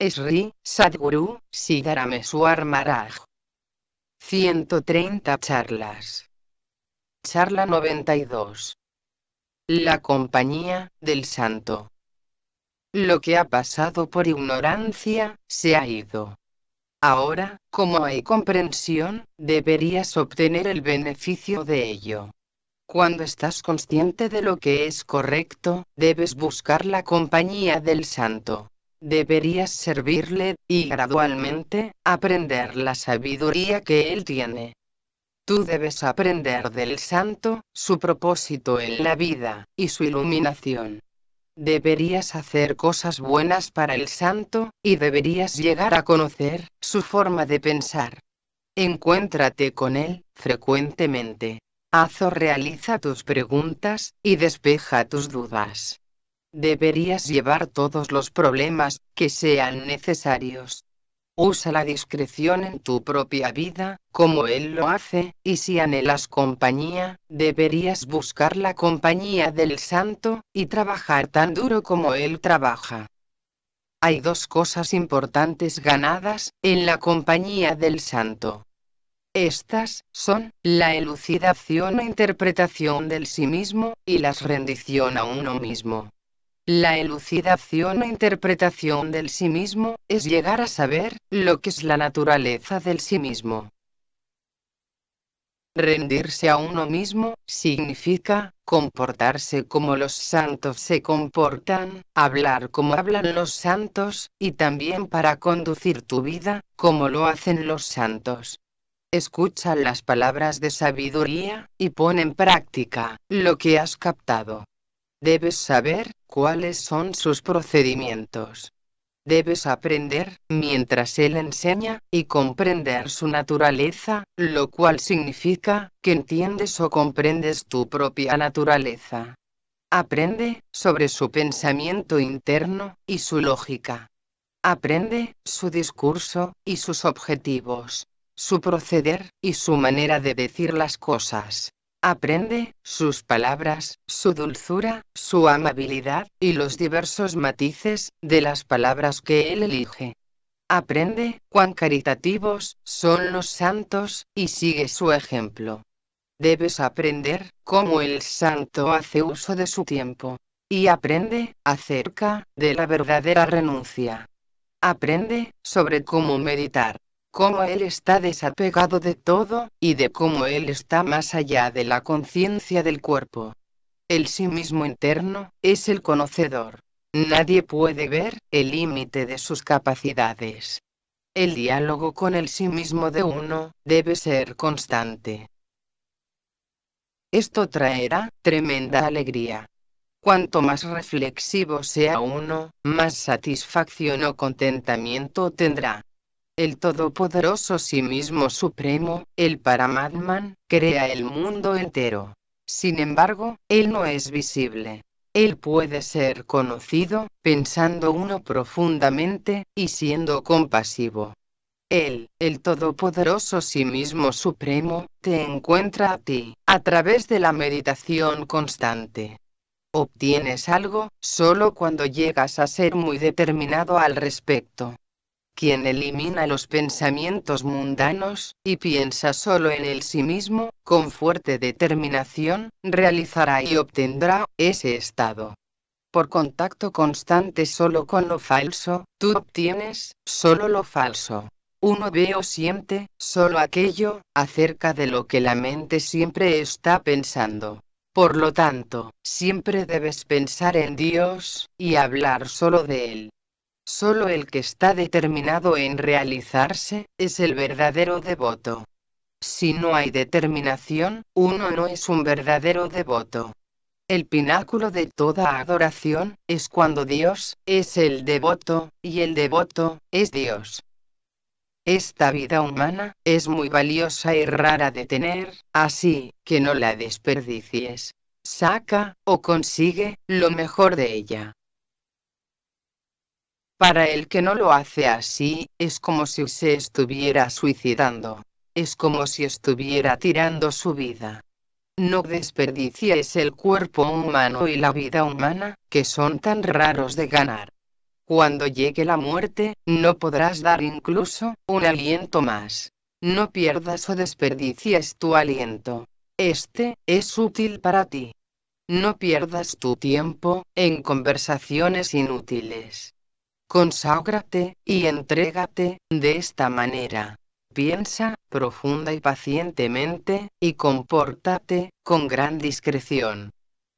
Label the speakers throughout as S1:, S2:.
S1: Esri, Sadguru Siddharameswar Maraj. 130 charlas. Charla 92. La compañía del santo. Lo que ha pasado por ignorancia, se ha ido. Ahora, como hay comprensión, deberías obtener el beneficio de ello. Cuando estás consciente de lo que es correcto, debes buscar la compañía del santo deberías servirle, y gradualmente, aprender la sabiduría que él tiene. Tú debes aprender del santo, su propósito en la vida, y su iluminación. Deberías hacer cosas buenas para el santo, y deberías llegar a conocer su forma de pensar. Encuéntrate con él, frecuentemente. Azo realiza tus preguntas, y despeja tus dudas. Deberías llevar todos los problemas que sean necesarios. Usa la discreción en tu propia vida, como Él lo hace, y si anhelas compañía, deberías buscar la compañía del santo, y trabajar tan duro como Él trabaja. Hay dos cosas importantes ganadas en la compañía del santo. Estas son la elucidación o e interpretación del sí mismo, y las rendición a uno mismo. La elucidación e interpretación del sí mismo es llegar a saber lo que es la naturaleza del sí mismo. Rendirse a uno mismo significa comportarse como los santos se comportan, hablar como hablan los santos, y también para conducir tu vida, como lo hacen los santos. Escucha las palabras de sabiduría, y pon en práctica lo que has captado. Debes saber cuáles son sus procedimientos. Debes aprender, mientras él enseña, y comprender su naturaleza, lo cual significa, que entiendes o comprendes tu propia naturaleza. Aprende, sobre su pensamiento interno, y su lógica. Aprende, su discurso, y sus objetivos, su proceder, y su manera de decir las cosas. Aprende, sus palabras, su dulzura, su amabilidad, y los diversos matices, de las palabras que él elige. Aprende, cuán caritativos, son los santos, y sigue su ejemplo. Debes aprender, cómo el santo hace uso de su tiempo. Y aprende, acerca, de la verdadera renuncia. Aprende, sobre cómo meditar cómo él está desapegado de todo, y de cómo él está más allá de la conciencia del cuerpo. El sí mismo interno, es el conocedor. Nadie puede ver el límite de sus capacidades. El diálogo con el sí mismo de uno debe ser constante. Esto traerá tremenda alegría. Cuanto más reflexivo sea uno, más satisfacción o contentamiento tendrá el todopoderoso sí mismo supremo, el Paramatman, crea el mundo entero. Sin embargo, él no es visible. Él puede ser conocido, pensando uno profundamente, y siendo compasivo. Él, el Todopoderoso sí mismo supremo, te encuentra a ti, a través de la meditación constante. Obtienes algo, solo cuando llegas a ser muy determinado al respecto quien elimina los pensamientos mundanos, y piensa solo en el sí mismo, con fuerte determinación, realizará y obtendrá ese estado. Por contacto constante solo con lo falso, tú obtienes solo lo falso. Uno ve o siente solo aquello acerca de lo que la mente siempre está pensando. Por lo tanto, siempre debes pensar en Dios, y hablar solo de Él. Solo el que está determinado en realizarse, es el verdadero devoto. Si no hay determinación, uno no es un verdadero devoto. El pináculo de toda adoración, es cuando Dios, es el devoto, y el devoto, es Dios. Esta vida humana, es muy valiosa y rara de tener, así, que no la desperdicies. Saca, o consigue, lo mejor de ella. Para el que no lo hace así, es como si se estuviera suicidando. Es como si estuviera tirando su vida. No desperdicies el cuerpo humano y la vida humana, que son tan raros de ganar. Cuando llegue la muerte, no podrás dar incluso un aliento más. No pierdas o desperdicies tu aliento. Este es útil para ti. No pierdas tu tiempo en conversaciones inútiles. Conságrate y entrégate de esta manera. Piensa profunda y pacientemente, y compórtate con gran discreción.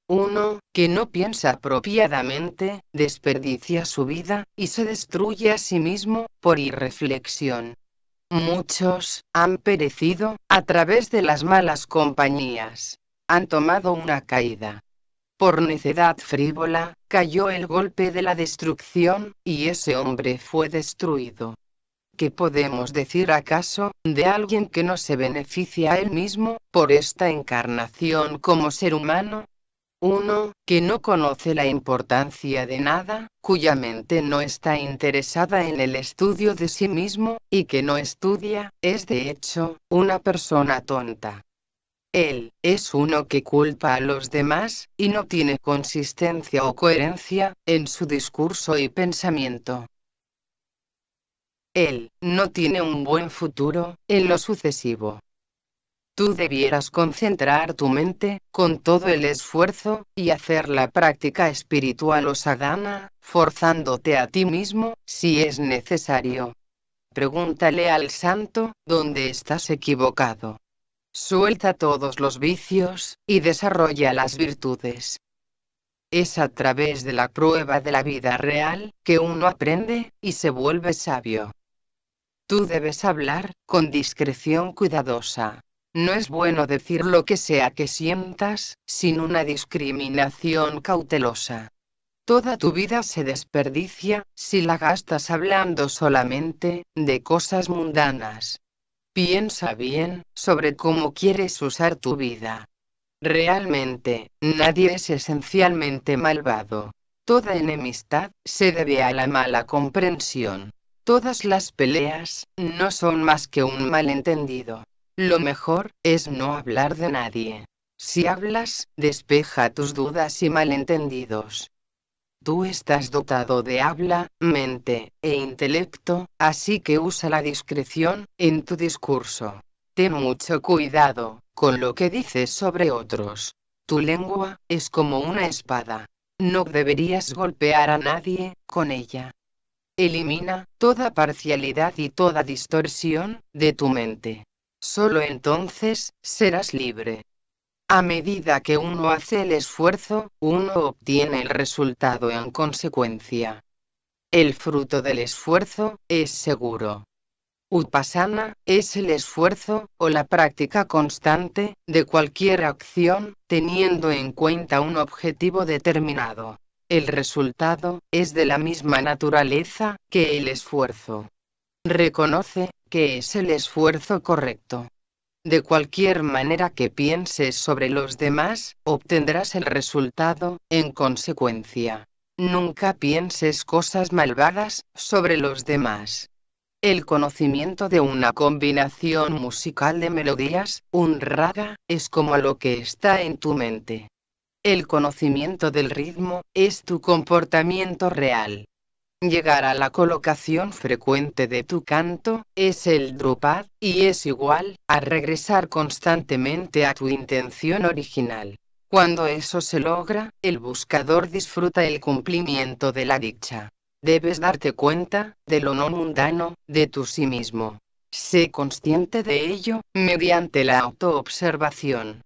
S1: Uno que no piensa apropiadamente desperdicia su vida y se destruye a sí mismo por irreflexión. Muchos han perecido a través de las malas compañías. Han tomado una caída por necedad frívola, cayó el golpe de la destrucción, y ese hombre fue destruido. ¿Qué podemos decir acaso de alguien que no se beneficia a él mismo por esta encarnación como ser humano? Uno, que no conoce la importancia de nada, cuya mente no está interesada en el estudio de sí mismo, y que no estudia, es de hecho, una persona tonta. Él es uno que culpa a los demás, y no tiene consistencia o coherencia en su discurso y pensamiento. Él no tiene un buen futuro en lo sucesivo. Tú debieras concentrar tu mente, con todo el esfuerzo, y hacer la práctica espiritual o sadhana, forzándote a ti mismo, si es necesario. Pregúntale al santo, ¿dónde estás equivocado? Suelta todos los vicios, y desarrolla las virtudes. Es a través de la prueba de la vida real, que uno aprende, y se vuelve sabio. Tú debes hablar, con discreción cuidadosa. No es bueno decir lo que sea que sientas, sin una discriminación cautelosa. Toda tu vida se desperdicia, si la gastas hablando solamente, de cosas mundanas. Piensa bien sobre cómo quieres usar tu vida. Realmente, nadie es esencialmente malvado. Toda enemistad se debe a la mala comprensión. Todas las peleas no son más que un malentendido. Lo mejor es no hablar de nadie. Si hablas, despeja tus dudas y malentendidos. Tú estás dotado de habla, mente e intelecto, así que usa la discreción en tu discurso. Ten mucho cuidado con lo que dices sobre otros. Tu lengua es como una espada. No deberías golpear a nadie con ella. Elimina toda parcialidad y toda distorsión de tu mente. Solo entonces serás libre. A medida que uno hace el esfuerzo, uno obtiene el resultado en consecuencia. El fruto del esfuerzo es seguro. Upasana es el esfuerzo o la práctica constante de cualquier acción teniendo en cuenta un objetivo determinado. El resultado es de la misma naturaleza que el esfuerzo. Reconoce que es el esfuerzo correcto. De cualquier manera que pienses sobre los demás, obtendrás el resultado, en consecuencia. Nunca pienses cosas malvadas sobre los demás. El conocimiento de una combinación musical de melodías, un raga, es como lo que está en tu mente. El conocimiento del ritmo es tu comportamiento real. Llegar a la colocación frecuente de tu canto es el Drupad, y es igual a regresar constantemente a tu intención original. Cuando eso se logra, el buscador disfruta el cumplimiento de la dicha. Debes darte cuenta de lo no mundano, de tu sí mismo. Sé consciente de ello mediante la autoobservación.